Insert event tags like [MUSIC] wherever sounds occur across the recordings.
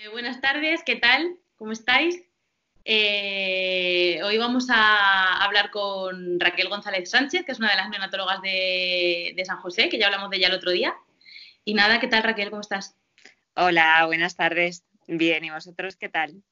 Eh, buenas tardes, ¿qué tal? ¿Cómo estáis? Eh, hoy vamos a hablar con Raquel González Sánchez, que es una de las neonatólogas de, de, San José, que ya hablamos de ella el otro día. Y nada, ¿qué tal Raquel? ¿Cómo estás? Hola, buenas tardes. Bien, ¿y vosotros qué tal?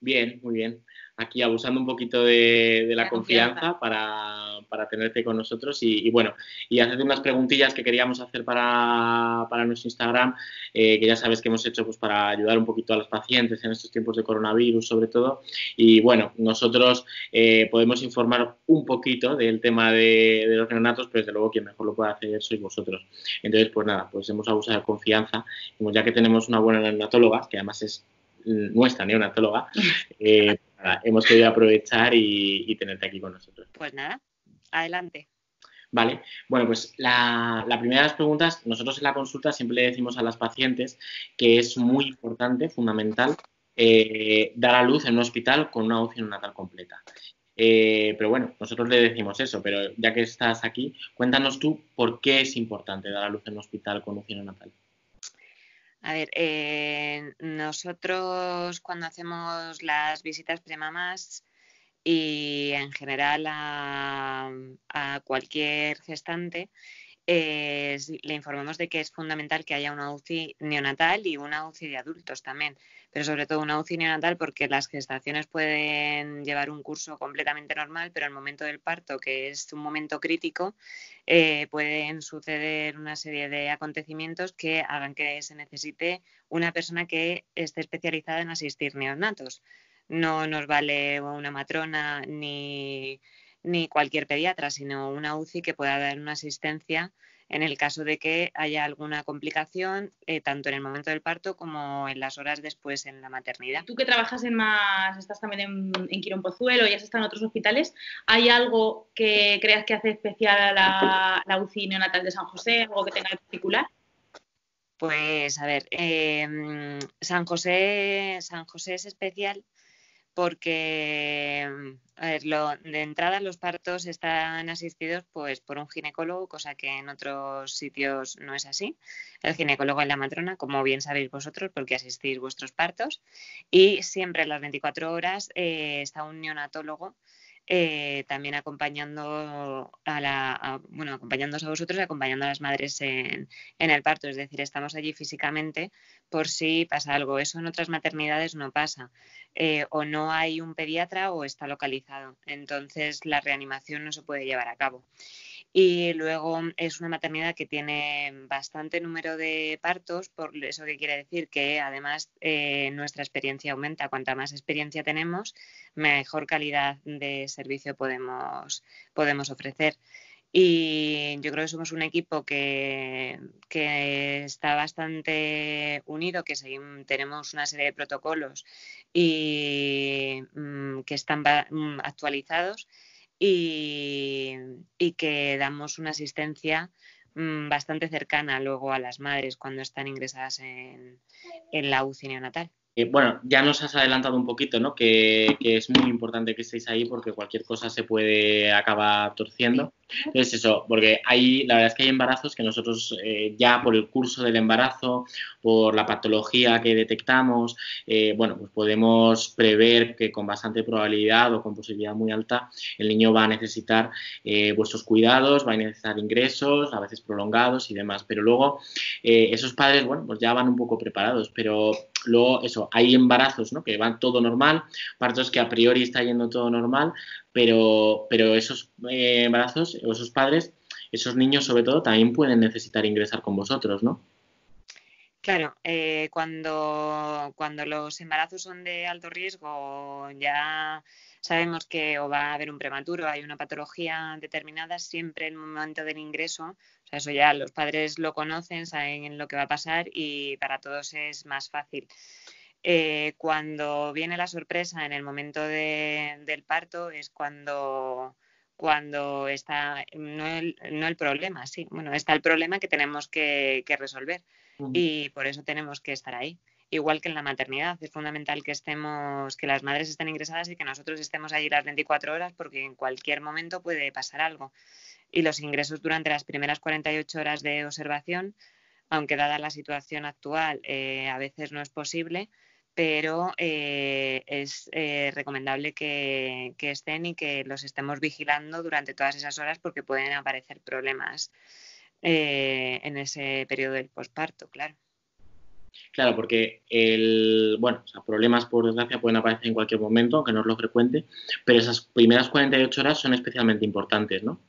Bien, muy bien aquí abusando un poquito de, la, confianza, para, tenerte con nosotros y, bueno, y hacerte unas preguntillas que queríamos hacer para, nuestro Instagram, eh, que ya sabes que hemos hecho pues para ayudar un poquito a los pacientes en estos tiempos de coronavirus sobre todo. Y bueno, nosotros eh, podemos informar un poquito del tema de, los neonatos, pero desde luego quien mejor lo puede hacer sois vosotros. Entonces, pues nada, pues hemos abusado de confianza, como ya que tenemos una buena neonatóloga, que además es nuestra neonatóloga, eh, [LAUGHS] hemos querido aprovechar y, tenerte aquí con nosotros. Pues nada, adelante. Vale, bueno, pues la, primera de las preguntas, nosotros en la consulta siempre le decimos a las pacientes que es muy importante, fundamental, eh, dar a luz en un hospital con una opción natal completa. Eh, pero bueno, nosotros le decimos eso, pero ya que estás aquí, cuéntanos tú por qué es importante dar a luz en un hospital con opción natal a ver, eh, nosotros cuando hacemos las visitas premamás y en general a, cualquier gestante, eh, le informamos de que es fundamental que haya una UCI neonatal y una UCI de adultos también, pero sobre todo una UCI neonatal porque las gestaciones pueden llevar un curso completamente normal, pero al momento del parto, que es un momento crítico, eh, pueden suceder una serie de acontecimientos que hagan que se necesite una persona que esté especializada en asistir neonatos. No nos vale una matrona ni, ni cualquier pediatra, sino una UCI que pueda dar una asistencia en el caso de que haya alguna complicación, eh, tanto en el momento del parto como en las horas después en la maternidad. Tú que trabajas en más, estás también en, Quirón Pozuelo y has estado en otros hospitales, ¿hay algo que creas que hace especial a la, la UCI neonatal de San José, algo que tenga en particular? Pues a ver, em, San, José, San José es especial porque mm, de entrada los partos están asistidos pues por un ginecólogo, cosa que en otros sitios no es así. El ginecólogo es la matrona, como bien sabéis vosotros, porque asistís vuestros partos. Y siempre a las 24 horas eh, está un neonatólogo eh, también acompañando a la, bueno, a vosotros y acompañando a las madres en, el parto. Es decir, estamos allí físicamente por si pasa algo. Eso en otras maternidades no pasa. Eh, o no hay un pediatra o está localizado. Entonces la reanimación no se puede llevar a cabo. Y luego es una maternidad que tiene bastante número de partos, por eso que quiere decir que además eh, nuestra experiencia aumenta. Cuanta más experiencia tenemos, mejor calidad de servicio podemos, podemos ofrecer. Y yo creo que somos un equipo que, está bastante unido, que tenemos una serie de protocolos y mm, que están mm, actualizados y, que damos una asistencia mm, bastante cercana luego a las madres cuando están ingresadas en, en la UCI neonatal. Eh, bueno, ya nos has adelantado un poquito, ¿no? Que, es muy importante que estéis ahí porque cualquier cosa se puede acabar torciendo. Es eso, porque hay, la verdad es que hay embarazos que nosotros eh, ya por el curso del embarazo, por la patología que detectamos, eh, bueno, pues podemos prever que con bastante probabilidad o con posibilidad muy alta el niño va a necesitar vuestros cuidados, va a necesitar ingresos, a veces prolongados y demás. Pero luego esos padres, bueno, pues ya van un poco preparados, pero Luego, eso, hay embarazos, ¿no? Que van todo normal, partos que a priori está yendo todo normal, pero, pero esos embarazos eh, embarazos, esos padres, esos niños sobre todo, también pueden necesitar ingresar con vosotros, ¿no? Claro, eh, cuando, cuando los embarazos son de alto riesgo, ya sabemos que o va a haber un prematuro, hay una patología determinada, siempre en el momento del ingreso, o sea, eso ya los padres lo conocen, saben lo que va a pasar y para todos es más fácil. Eh, cuando viene la sorpresa en el momento del parto es cuando cuando está no el, problema, sí, bueno, está el problema que tenemos que, resolver mm. y por eso tenemos que estar ahí igual que en la maternidad. Es fundamental que estemos, que las madres estén ingresadas y que nosotros estemos allí las 24 horas porque en cualquier momento puede pasar algo. Y los ingresos durante las primeras 48 horas de observación, aunque dada la situación actual eh, a veces no es posible, pero eh, es eh, recomendable que, estén y que los estemos vigilando durante todas esas horas porque pueden aparecer problemas en ese periodo del posparto, claro. Claro, porque el, bueno, problemas por desgracia pueden aparecer en cualquier momento, aunque no es lo frecuente, pero esas primeras 48 horas son especialmente importantes, ¿no?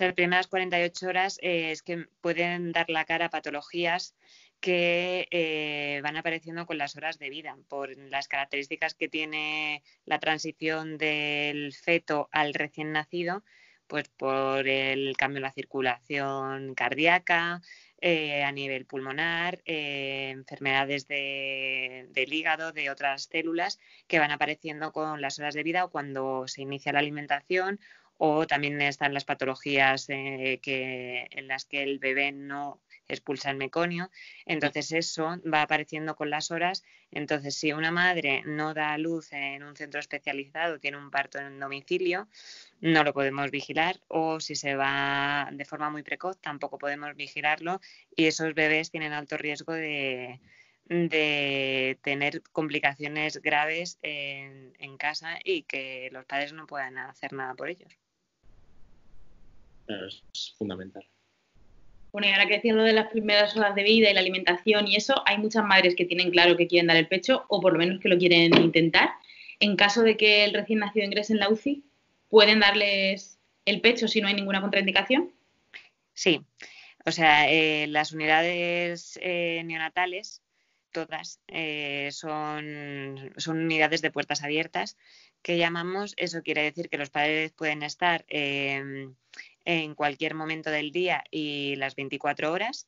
las primeras 48 horas eh, es que pueden dar la cara a patologías que eh, van apareciendo con las horas de vida, por las características que tiene la transición del feto al recién nacido, pues por el cambio en la circulación cardíaca, eh, a nivel pulmonar, eh, enfermedades de, del hígado, de otras células que van apareciendo con las horas de vida o cuando se inicia la alimentación o también están las patologías eh, en las que el bebé no expulsa el meconio. Entonces eso va apareciendo con las horas. Entonces si una madre no da luz en un centro especializado, tiene un parto en un domicilio, no lo podemos vigilar o si se va de forma muy precoz tampoco podemos vigilarlo y esos bebés tienen alto riesgo de, tener complicaciones graves en, en, casa y que los padres no puedan hacer nada por ellos. Es fundamental. Bueno, y ahora que decía lo de las primeras horas de vida y la alimentación y eso, hay muchas madres que tienen claro que quieren dar el pecho o por lo menos que lo quieren intentar. En caso de que el recién nacido ingrese en la UCI, ¿pueden darles el pecho si no hay ninguna contraindicación? Sí, o sea, eh, las unidades eh, neonatales, todas, eh, son, son unidades de puertas abiertas que llamamos, eso quiere decir que los padres pueden estar en cualquier momento del día y las 24 horas.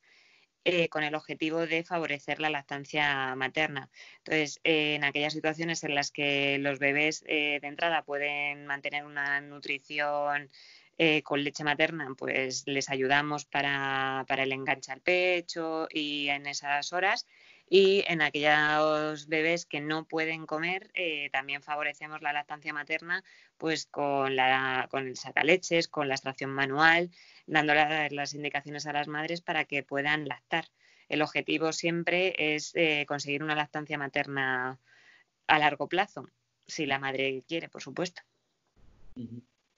Eh, con el objetivo de favorecer la lactancia materna. Entonces, eh, en aquellas situaciones en las que los bebés eh, de entrada pueden mantener una nutrición con leche materna, pues les ayudamos para, para, el enganche al pecho y en esas horas y en aquellos bebés que no pueden comer, eh, también favorecemos la lactancia materna pues con, la, con el sacaleches, con la extracción manual, dando las indicaciones a las madres para que puedan lactar. El objetivo siempre es eh, conseguir una lactancia materna a largo plazo, si la madre quiere, por supuesto.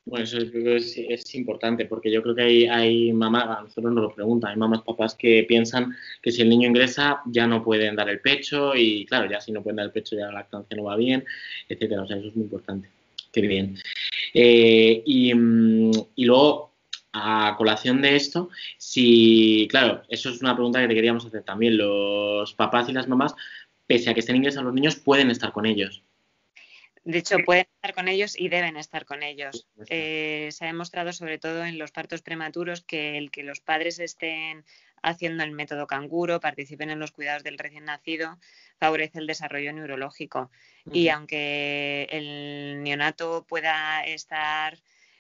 Bueno, eso creo es, importante porque yo creo que hay, hay mamás, a nosotros nos lo preguntan, hay mamás, papás que piensan que si el niño ingresa ya no pueden dar el pecho y claro, ya si no pueden dar el pecho ya la lactancia no va bien, etcétera. O sea, eso es muy importante. Qué bien. Eh, mm, y, luego, a colación de esto, si, claro, eso es una pregunta que te queríamos hacer también. Los papás y las mamás, pese a que estén ingresando los niños, pueden estar con ellos. De hecho, pueden estar con ellos y deben estar con ellos. Eh, se ha demostrado, sobre todo en los partos prematuros, que el que los padres estén haciendo el método canguro, participen en los cuidados del recién nacido, favorece el desarrollo neurológico. Y aunque el neonato pueda estar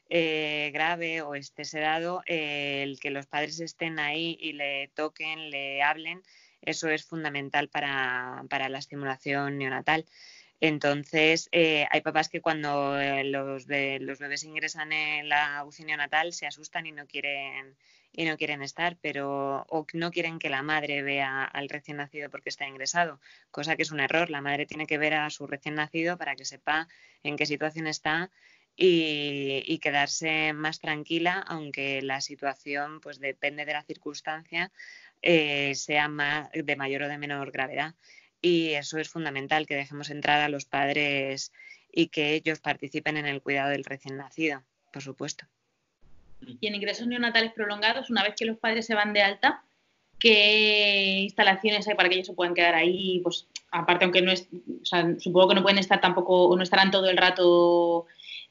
eh, grave o esté sedado, eh, el que los padres estén ahí y le toquen, le hablen, eso es fundamental para la estimulación neonatal. Entonces, eh, hay papás que cuando eh, los, bebés ingresan en la UCI natal se asustan y no quieren y no quieren estar, pero o no quieren que la madre vea al recién nacido porque está ingresado, cosa que es un error. La madre tiene que ver a su recién nacido para que sepa en qué situación está y, quedarse más tranquila, aunque la situación, pues depende de la circunstancia, eh, sea de mayor o de menor gravedad y eso es fundamental, que dejemos entrar a los padres y que ellos participen en el cuidado del recién nacido, por supuesto. Y en ingresos neonatales prolongados, una vez que los padres se van de alta, ¿qué instalaciones hay para que ellos se puedan quedar ahí? Pues aparte, aunque no es, supongo que no pueden estar tampoco, o no estarán todo el rato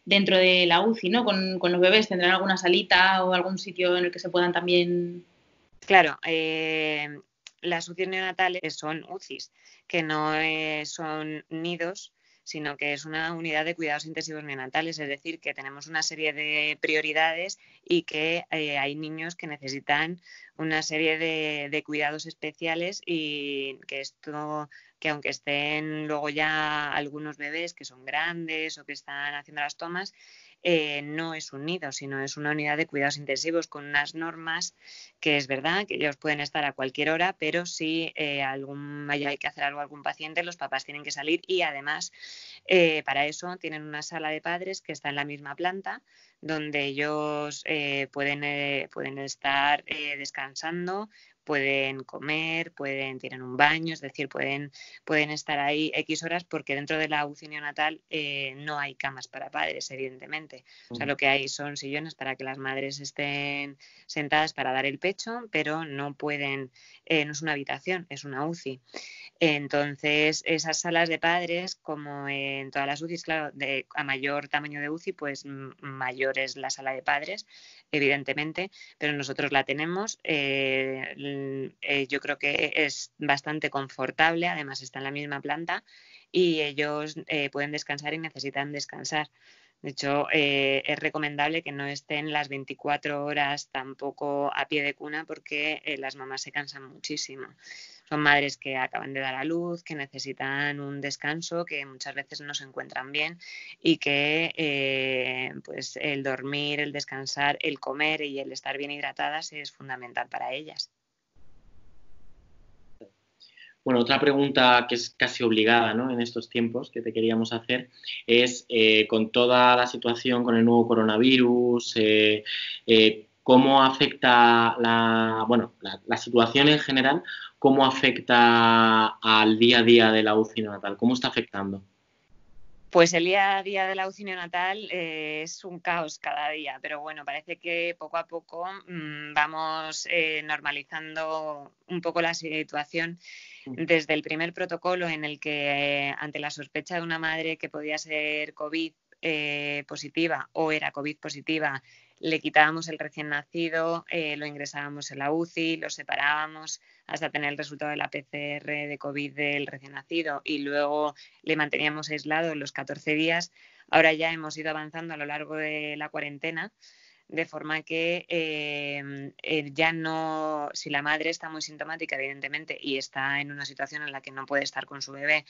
dentro de la UCI, ¿no? Con, con los bebés, ¿tendrán alguna salita o algún sitio en el que se puedan también Claro, eh, las UCI neonatales son UCIs, que no eh, son nidos, sino que es una unidad de cuidados intensivos neonatales, es decir, que tenemos una serie de prioridades y que eh, hay niños que necesitan una serie de, de, cuidados especiales y que esto, que aunque estén luego ya algunos bebés que son grandes o que están haciendo las tomas, eh, no es un nido, sino es una unidad de cuidados intensivos con unas normas que es verdad que ellos pueden estar a cualquier hora, pero si eh, algún, hay que hacer algo a algún paciente, los papás tienen que salir y además eh, para eso tienen una sala de padres que está en la misma planta donde ellos eh, pueden, eh, pueden estar eh, descansando, pueden comer, pueden tirar un baño, es decir, pueden, pueden estar ahí X horas porque dentro de la UCI neonatal no hay camas para padres, evidentemente. O sea, mm. lo que hay son sillones para que las madres estén sentadas para dar el pecho, pero no pueden, no es una habitación, es una UCI. Entonces, esas salas de padres, como en todas las UCIs, claro, de, a mayor tamaño de UCI, pues mayor es la sala de padres, evidentemente, pero nosotros la tenemos. Eh, eh, yo creo que es bastante confortable, además está en la misma planta y ellos eh, pueden descansar y necesitan descansar. De hecho, es recomendable que no estén las 24 horas tampoco a pie de cuna porque las mamás se cansan muchísimo. Son madres que acaban de dar a luz, que necesitan un descanso, que muchas veces no se encuentran bien y que eh, pues el dormir, el descansar, el comer y el estar bien hidratadas es fundamental para ellas. Bueno, otra pregunta que es casi obligada en estos tiempos que te queríamos hacer es, eh, con toda la situación con el nuevo coronavirus, eh, ¿cómo afecta la, bueno, la, situación en general cómo afecta al día a día de la UCI natal. ¿Cómo está afectando? Pues el día a día de la UCI natal eh, es un caos cada día, pero bueno, parece que poco a poco mm, vamos eh, normalizando un poco la situación. Mm. Desde el primer protocolo en el que eh, ante la sospecha de una madre que podía ser COVID positiva o era COVID positiva, le quitábamos el recién nacido, eh, lo ingresábamos en la UCI, lo separábamos hasta tener el resultado de la PCR de COVID del recién nacido y luego le manteníamos aislado los 14 días. Ahora ya hemos ido avanzando a lo largo de la cuarentena de forma que em, ya no, si la madre está muy sintomática, evidentemente, y está en una situación en la que no puede estar con su bebé,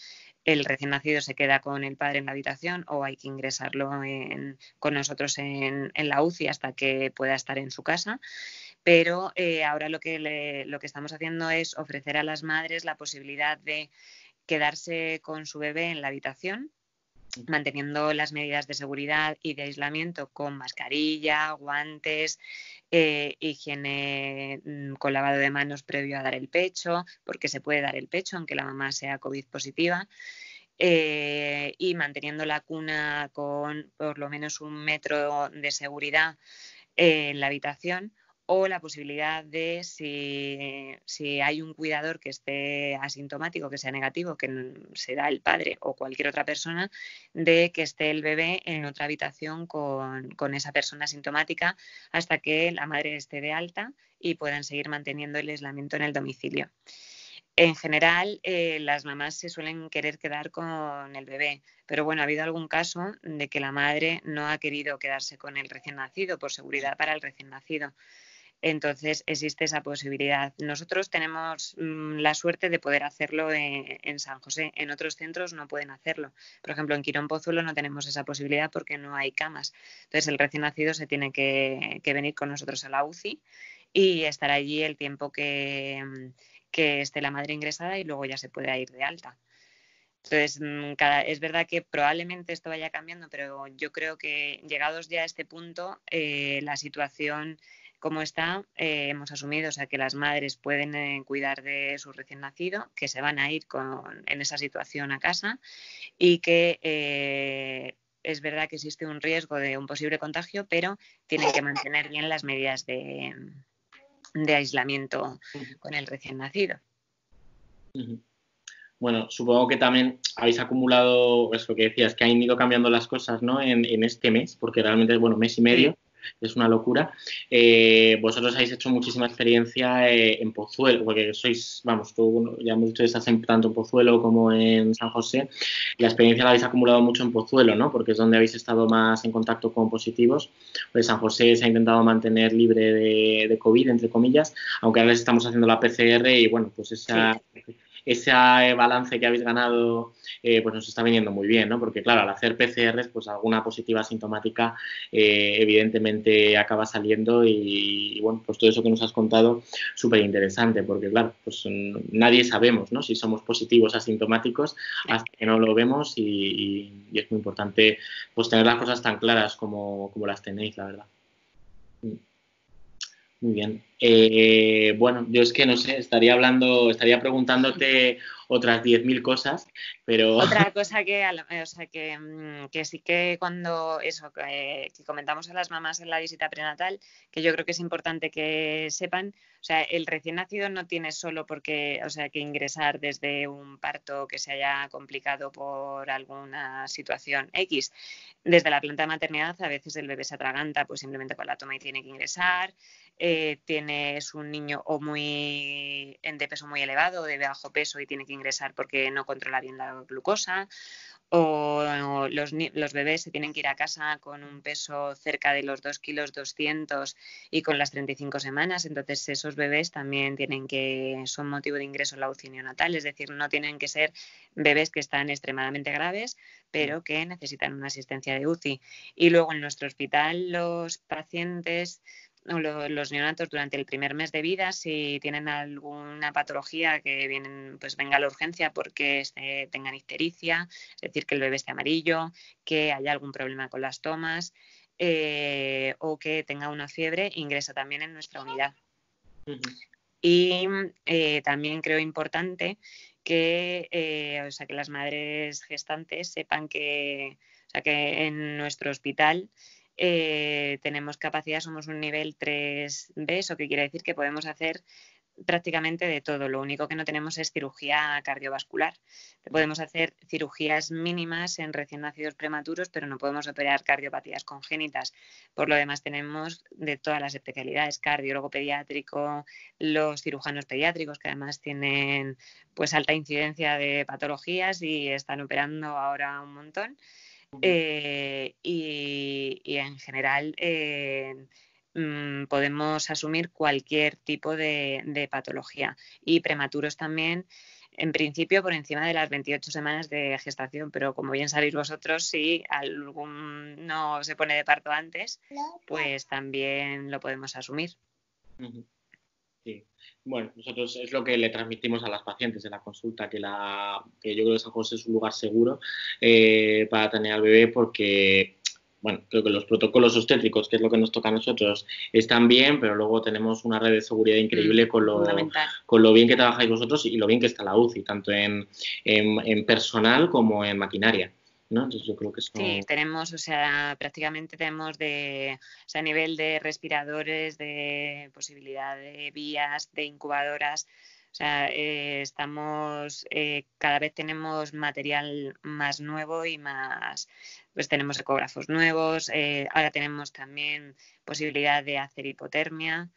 el recién nacido se queda con el padre en la habitación o hay que ingresarlo con nosotros en, la UCI hasta que pueda estar en su casa pero eh, ahora lo que, lo que estamos haciendo es ofrecer a las madres la posibilidad de quedarse con su bebé en la habitación manteniendo las medidas de seguridad y de aislamiento con mascarilla, guantes, eh, higiene mm, con lavado de manos previo a dar el pecho, porque se puede dar el pecho aunque la mamá sea COVID positiva. Eh, y manteniendo la cuna con por lo menos un metro de seguridad eh, en la habitación o la posibilidad de si, hay un cuidador que esté asintomático, que sea negativo, que será el padre o cualquier otra persona, de que esté el bebé en otra habitación con, esa persona asintomática hasta que la madre esté de alta y puedan seguir manteniendo el aislamiento en el domicilio. En general, eh, las mamás se suelen querer quedar con el bebé, pero bueno, ha habido algún caso de que la madre no ha querido quedarse con el recién nacido por seguridad para el recién nacido. Entonces existe esa posibilidad. Nosotros tenemos mm, la suerte de poder hacerlo e-, en, San José. En otros centros no pueden hacerlo. Por ejemplo, en Quirón Pozuelo no tenemos esa posibilidad porque no hay camas. Entonces el recién nacido se tiene que, venir con nosotros a la UCI y estar allí el tiempo mm, que, esté la madre ingresada y luego ya se puede ir de alta. Entonces, mm, es verdad que probablemente esto vaya cambiando, pero yo creo que llegados ya a este punto, eh, la situación como está, eh, hemos asumido, o que las madres pueden eh, cuidar de su recién nacido, que se van a ir con, en esa situación a casa y que eh, es verdad que existe un riesgo de un posible contagio, pero tienen que mantener bien las medidas de, aislamiento con el recién nacido. Bueno, supongo que también habéis acumulado, es pues, lo que decías, que han ido cambiando las cosas ¿no? en, este mes, porque realmente, bueno, mes y medio es una locura. Eh, vosotros habéis hecho muchísima experiencia eh, en Pozuelo, porque sois, vamos, tú, ya hemos dicho que estás tanto en Pozuelo como en San José. La experiencia la habéis acumulado mucho en Pozuelo, ¿no? Porque es donde habéis estado más en contacto con positivos. Pues San José se ha intentado mantener libre de, COVID, entre comillas, aunque ahora les estamos haciendo la PCR y bueno, pues esa ese balance que habéis ganado eh, pues nos está viniendo muy bien, ¿no? Porque claro, al hacer PCRs, pues alguna positiva asintomática eh, evidentemente acaba saliendo y, bueno, pues todo eso que nos has contado súper interesante, porque claro, pues nadie sabemos, ¿no? Si somos positivos asintomáticos hasta que no lo vemos y, es muy importante pues tener las cosas tan claras como, como las tenéis, la verdad. Muy bien. Eh, bueno, yo es que no sé, estaría hablando, estaría preguntándote otras 10.000 cosas, pero... [LAUGHS] Otra cosa que, eh, o sea, que, mm, que sí que cuando eso, eh, que, comentamos a las mamás en la visita prenatal, que yo creo que es importante que sepan, o sea, el recién nacido no tiene solo porque, o sea, que ingresar desde un parto que se haya complicado por alguna situación X. Desde la planta de maternidad a veces el bebé se atraganta, pues simplemente con la toma y tiene que ingresar. Eh, tienes un niño o muy en de peso muy elevado, o de bajo peso y tiene que ingresar porque no controla bien la glucosa, o, los, los, bebés se tienen que ir a casa con un peso cerca de los 2 kilos 200 y con las 35 semanas, entonces esos bebés también tienen que, son motivo de ingreso en la UCI neonatal, es decir, no tienen que ser bebés que están extremadamente graves, pero que necesitan una asistencia de UCI. Y luego en nuestro hospital los pacientes los neonatos durante el primer mes de vida, si tienen alguna patología que vienen, pues venga a la urgencia porque eh, tengan ictericia, es decir, que el bebé esté amarillo, que haya algún problema con las tomas eh, o que tenga una fiebre, ingresa también en nuestra unidad. Y eh, también creo importante que, sea, que las madres gestantes sepan que, o que en nuestro hospital eh, tenemos capacidad, somos un nivel 3B, eso que quiere decir que podemos hacer prácticamente de todo. Lo único que no tenemos es cirugía cardiovascular. Podemos hacer cirugías mínimas en recién nacidos prematuros, pero no podemos operar cardiopatías congénitas. Por lo demás, tenemos de todas las especialidades, cardiólogo pediátrico, los cirujanos pediátricos, que además tienen pues alta incidencia de patologías y están operando ahora un montón. Eh, y, en general eh, mm, podemos asumir cualquier tipo de, patología y prematuros también. En principio, por encima de las 28 semanas de gestación, pero como bien sabéis vosotros, si algún no se pone de parto antes, pues también lo podemos asumir. Sí. Bueno, nosotros es lo que le transmitimos a las pacientes en la consulta, que, la, que yo creo que San José es un lugar seguro eh, para tener al bebé porque bueno, creo que los protocolos obstétricos, que es lo que nos toca a nosotros, están bien, pero luego tenemos una red de seguridad increíble mm, con lo, con lo bien que trabajáis vosotros y lo bien que está la UCI, tanto en personal como en maquinaria yo creo que Sí, tenemos, o sea, prácticamente tenemos de, o sea, a nivel de respiradores, de posibilidad de vías, de incubadoras, o sea, eh, estamos, eh, cada vez tenemos material más nuevo y más, pues tenemos ecógrafos nuevos, eh, ahora tenemos también posibilidad de hacer hipotermia,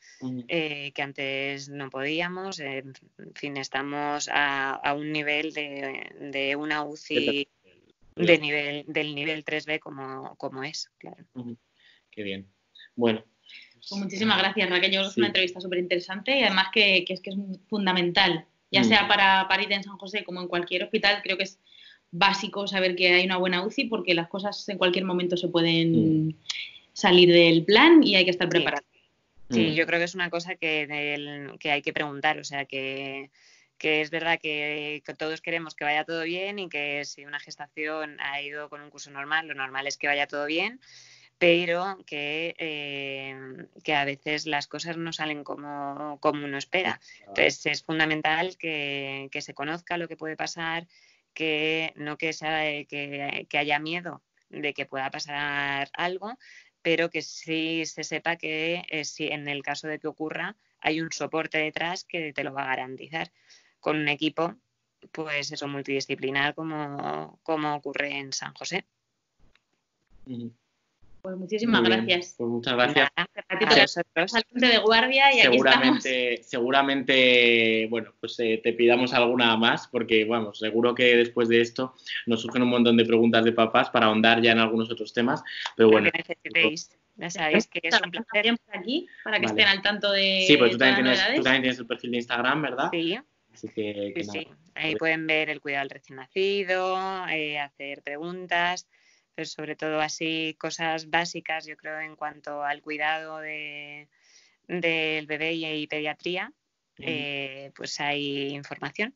que antes no podíamos, en fin, estamos a, a un nivel de, de una UCI de nivel, del nivel 3B como, como es, claro. Qué bien. Bueno. Pues muchísimas gracias, Raquel. Yo creo que es una entrevista súper interesante y además que, es que es fundamental, ya sea para París en San José como en cualquier hospital, creo que es básico saber que hay una buena UCI porque las cosas en cualquier momento se pueden salir del plan y hay que estar preparado. Sí, yo creo que es una cosa que, que hay que preguntar, o sea que que es verdad que, todos queremos que vaya todo bien y que si una gestación ha ido con un curso normal, lo normal es que vaya todo bien, pero que, eh, que a veces las cosas no salen como, como uno espera. Entonces es fundamental que, se conozca lo que puede pasar, que no que, sea, eh, que, haya miedo de que pueda pasar algo, pero que sí se sepa que eh, si en el caso de que ocurra hay un soporte detrás que te lo va a garantizar con un equipo, pues eso, multidisciplinar como, como ocurre en San José. Pues muchísimas gracias. Pues muchas gracias. gracias a de guardia y seguramente, aquí seguramente, bueno, pues eh, te pidamos alguna más porque, vamos, seguro que después de esto nos surgen un montón de preguntas de papás para ahondar ya en algunos otros temas. Pero bueno. Que ya sabéis que es un placer. aquí para que estén al tanto de. Sí, pues tú también, tienes, tú también, tienes, el perfil de Instagram, ¿verdad? Sí. Así que, sí, ahí pueden ver el cuidado del recién nacido, eh, hacer preguntas, pero sobre todo así cosas básicas, yo creo, en cuanto al cuidado de, del bebé y, pediatría, eh, pues hay información.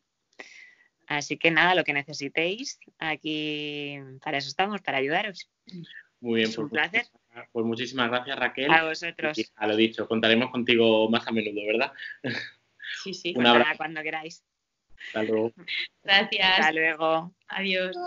Así que nada, lo que necesitéis, aquí para eso estamos, para ayudaros. Muy bien, pues un pues, placer. Pues muchísimas gracias, Raquel. A vosotros. a lo dicho, contaremos contigo más a menudo, ¿verdad? [LAUGHS] Sí, sí, cuando queráis. Hasta luego. Gracias. Hasta luego. Adiós.